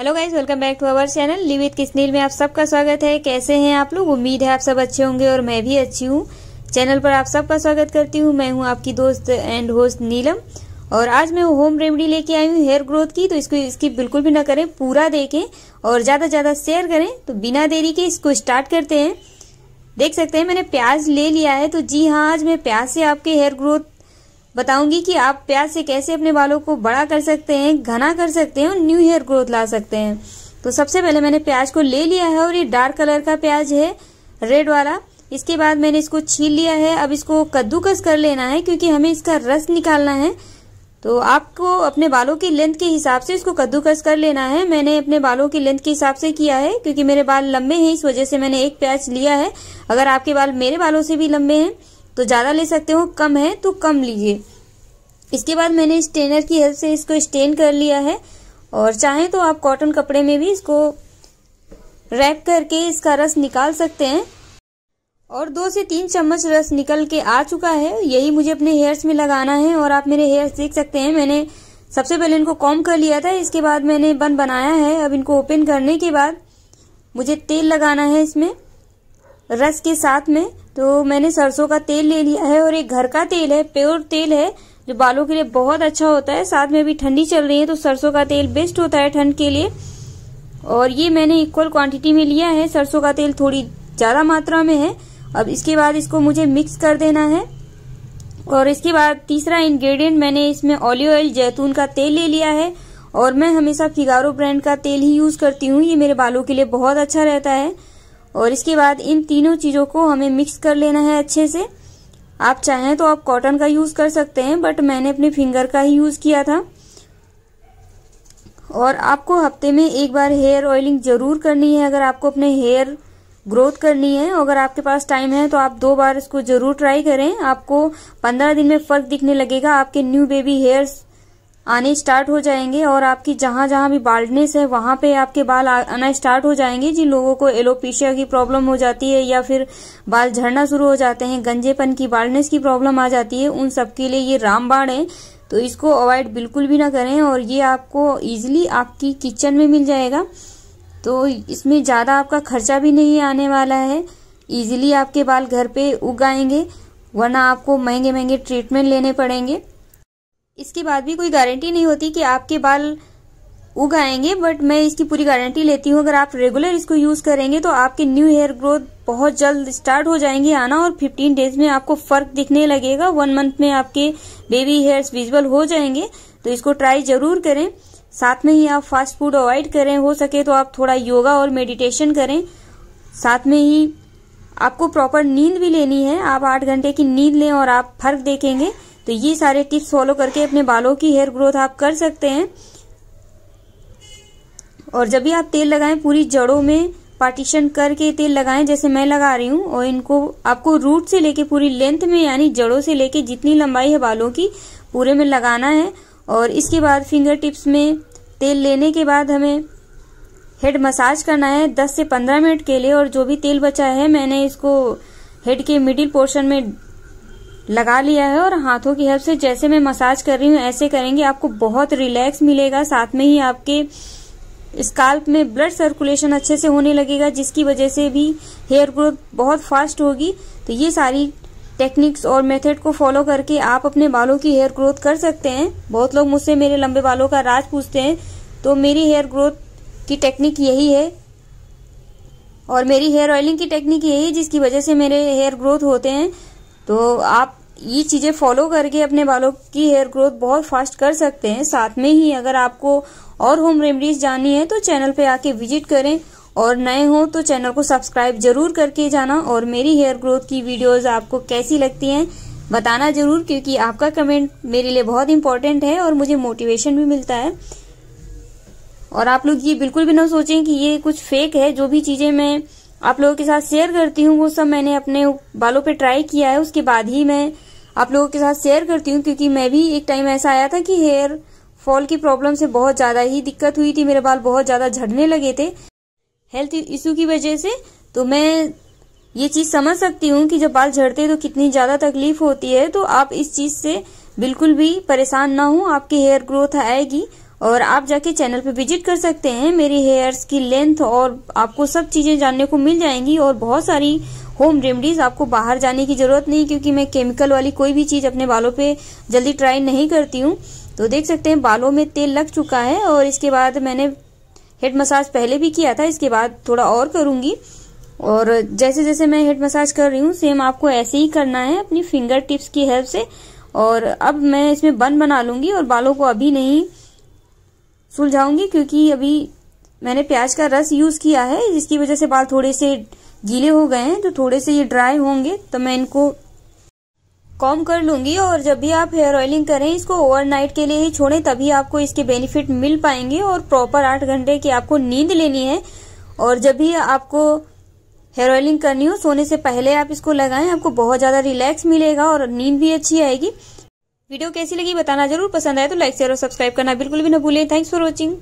hello guys welcome back to our channel live किसनील में आप सबका स्वागत है कैसे हैं आप लोग उम्मीद है आप सब अच्छे होंगे और मैं भी अच्छी हूँ चैनल पर आप सबका स्वागत करती हूँ मैं हूँ आपकी दोस्त एंड होस्ट नीलम और आज मैं होम रेमेडी लेके आई हूँ हेयर ग्रोथ की तो इसको इसकी बिल्कुल भी ना करें पूरा देखें और ज़्यादा से ज़्यादा शेयर करें तो बिना देरी के इसको स्टार्ट करते हैं देख सकते हैं मैंने प्याज ले लिया है तो जी हाँ आज मैं प्याज से आपके हेयर ग्रोथ बताऊंगी कि आप प्याज से कैसे अपने बालों को बड़ा कर सकते हैं घना कर सकते हैं और न्यू हेयर ग्रोथ ला सकते हैं तो सबसे पहले मैंने प्याज को ले लिया है और ये डार्क कलर का प्याज है रेड वाला इसके बाद मैंने इसको छील लिया है अब इसको कद्दूकस कर लेना है क्योंकि हमें इसका रस निकालना है तो आपको अपने बालों की लेंथ के हिसाब से इसको कद्दूकस कर लेना है मैंने अपने बालों की लेंथ के हिसाब से किया है क्योंकि मेरे बाल लंबे हैं इस वजह से मैंने एक प्याज लिया है अगर आपके बाल मेरे बालों से भी लंबे हैं तो ज़्यादा ले सकते हो कम है तो कम लीजिए इसके बाद मैंने स्टेनर की हेल्प से इसको स्टेन कर लिया है और चाहें तो आप कॉटन कपड़े में भी इसको रैप करके इसका रस निकाल सकते हैं और दो से तीन चम्मच रस निकल के आ चुका है यही मुझे अपने हेयर्स में लगाना है और आप मेरे हेयर्स देख सकते हैं मैंने सबसे पहले इनको कॉम कर लिया था इसके बाद मैंने बन बनाया है अब इनको ओपन करने के बाद मुझे तेल लगाना है इसमें रस के साथ में तो मैंने सरसों का तेल ले लिया है और एक घर का तेल है प्योर तेल है जो बालों के लिए बहुत अच्छा होता है साथ में अभी ठंडी चल रही है तो सरसों का तेल बेस्ट होता है ठंड के लिए और ये मैंने इक्वल क्वांटिटी में लिया है सरसों का तेल थोड़ी ज़्यादा मात्रा में है अब इसके बाद इसको मुझे मिक्स कर देना है और इसके बाद तीसरा इंग्रेडिएंट मैंने इसमें ऑलिव ऑयल जैतून का तेल ले लिया है और मैं हमेशा फिगारो ब्रांड का तेल ही यूज़ करती हूँ ये मेरे बालों के लिए बहुत अच्छा रहता है और इसके बाद इन तीनों चीज़ों को हमें मिक्स कर लेना है अच्छे से आप चाहें तो आप कॉटन का यूज़ कर सकते हैं बट मैंने अपने फिंगर का ही यूज़ किया था और आपको हफ्ते में एक बार हेयर ऑयलिंग ज़रूर करनी है अगर आपको अपने हेयर ग्रोथ करनी है अगर आपके पास टाइम है तो आप दो बार इसको जरूर ट्राई करें आपको पंद्रह दिन में फर्क दिखने लगेगा आपके न्यू बेबी हेयर्स आने स्टार्ट हो जाएंगे और आपकी जहां जहां भी बाल्डनेस है वहां पे आपके बाल आना स्टार्ट हो जाएंगे जिन लोगों को एलोपीशिया की प्रॉब्लम हो जाती है या फिर बाल झड़ना शुरू हो जाते हैं गंजेपन की बाल्डनेस की प्रॉब्लम आ जाती है उन सबके लिए ये रामबाण है तो इसको अवॉइड बिल्कुल भी ना करें और ये आपको इजिली आपकी किचन में मिल जाएगा तो इसमें ज़्यादा आपका खर्चा भी नहीं आने वाला है इजिली आपके बाल घर पे उगाएंगे वरना आपको महंगे महंगे ट्रीटमेंट लेने पड़ेंगे इसके बाद भी कोई गारंटी नहीं होती कि आपके बाल उग आएंगे बट मैं इसकी पूरी गारंटी लेती हूँ अगर आप रेगुलर इसको यूज करेंगे तो आपके न्यू हेयर ग्रोथ बहुत जल्द स्टार्ट हो जाएंगे आना और 15 डेज में आपको फर्क दिखने लगेगा वन मंथ में आपके बेबी हेयर्स विजुअल हो जाएंगे तो इसको ट्राई जरूर करें साथ में ही आप फास्ट फूड अवॉइड करें हो सके तो आप थोड़ा योगा और मेडिटेशन करें साथ में ही आपको प्रॉपर नींद भी लेनी है आप आठ घंटे की नींद लें और आप फर्क देखेंगे तो ये सारे टिप्स फॉलो करके अपने बालों की हेयर ग्रोथ आप कर सकते हैं और जब भी आप तेल लगाएं पूरी जड़ों में पार्टीशन करके तेल लगाएं जैसे मैं लगा रही हूँ और इनको आपको रूट से लेके पूरी लेंथ में यानी जड़ों से लेके जितनी लंबाई है बालों की पूरे में लगाना है और इसके बाद फिंगर टिप्स में तेल लेने के बाद हमें हेड मसाज करना है 10 से 15 मिनट के लिए और जो भी तेल बचा है मैंने इसको हेड के मिडिल पोर्शन में लगा लिया है और हाथों की हेल्प से जैसे मैं मसाज कर रही हूँ ऐसे करेंगे आपको बहुत रिलैक्स मिलेगा साथ में ही आपके स्काल्प में ब्लड सर्कुलेशन अच्छे से होने लगेगा जिसकी वजह से भी हेयर ग्रोथ बहुत फास्ट होगी तो ये सारी टेक्निक्स और मेथड को फॉलो करके आप अपने बालों की हेयर ग्रोथ कर सकते हैं बहुत लोग मुझसे मेरे लंबे बालों का राज पूछते हैं तो मेरी हेयर ग्रोथ की टेक्निक यही है और मेरी हेयर ऑयलिंग की टेक्निक यही है जिसकी वजह से मेरे हेयर ग्रोथ होते हैं तो आप ये चीजें फॉलो करके अपने बालों की हेयर ग्रोथ बहुत फास्ट कर सकते हैं साथ में ही अगर आपको और होम रेमेडीज जाननी है तो चैनल पे आके विजिट करें और नए हो तो चैनल को सब्सक्राइब जरूर करके जाना और मेरी हेयर ग्रोथ की वीडियोस आपको कैसी लगती हैं बताना जरूर क्योंकि आपका कमेंट मेरे लिए बहुत इम्पोर्टेंट है और मुझे मोटिवेशन भी मिलता है और आप लोग ये बिल्कुल भी ना सोचें कि ये कुछ फेक है जो भी चीजें मैं आप लोगों के साथ शेयर करती हूँ वो सब मैंने अपने बालों पे ट्राई किया है उसके बाद ही मैं आप लोगों के साथ शेयर करती हूँ क्योंकि मैं भी एक टाइम ऐसा आया था कि हेयर फॉल की प्रॉब्लम से बहुत ज़्यादा ही दिक्कत हुई थी मेरे बाल बहुत ज़्यादा झड़ने लगे थे हेल्थ इश्यू की वजह से तो मैं ये चीज़ समझ सकती हूँ कि जब बाल झड़ते तो कितनी ज़्यादा तकलीफ होती है तो आप इस चीज़ से बिल्कुल भी परेशान ना हो आपकी हेयर ग्रोथ आएगी और आप जाके चैनल पे विजिट कर सकते हैं मेरी हेयर्स की लेंथ और आपको सब चीज़ें जानने को मिल जाएंगी और बहुत सारी होम रेमडीज आपको बाहर जाने की जरूरत नहीं क्योंकि मैं केमिकल वाली कोई भी चीज अपने बालों पे जल्दी ट्राई नहीं करती हूँ तो देख सकते हैं बालों में तेल लग चुका है और इसके बाद मैंने हेड मसाज पहले भी किया था इसके बाद थोड़ा और करूंगी और जैसे जैसे मैं हेड मसाज कर रही हूँ सेम आपको ऐसे ही करना है अपनी फिंगर टिप्स की हेल्प से और अब मैं इसमें बन बना लूंगी और बालों को अभी नहीं सुलझाऊंगी क्योंकि अभी मैंने प्याज का रस यूज किया है जिसकी वजह से बाल थोड़े से गीले हो गए हैं तो थोड़े से ये ड्राई होंगे तो मैं इनको कॉम कर लूंगी और जब भी आप हेयर ऑयलिंग करें इसको ओवरनाइट के लिए ही छोड़ें तभी आपको इसके बेनिफिट मिल पाएंगे और प्रॉपर आठ घंटे की आपको नींद लेनी है और जब भी आपको हेयर ऑयलिंग करनी हो सोने से पहले आप इसको लगाएं आपको बहुत ज्यादा रिलैक्स मिलेगा और नींद भी अच्छी आएगी वीडियो कैसी लगी बताना जरूर पसंद आए तो लाइक शेयर और सब्सक्राइब करना बिल्कुल भी ना भूलें थैंक्स फॉर वॉचिंग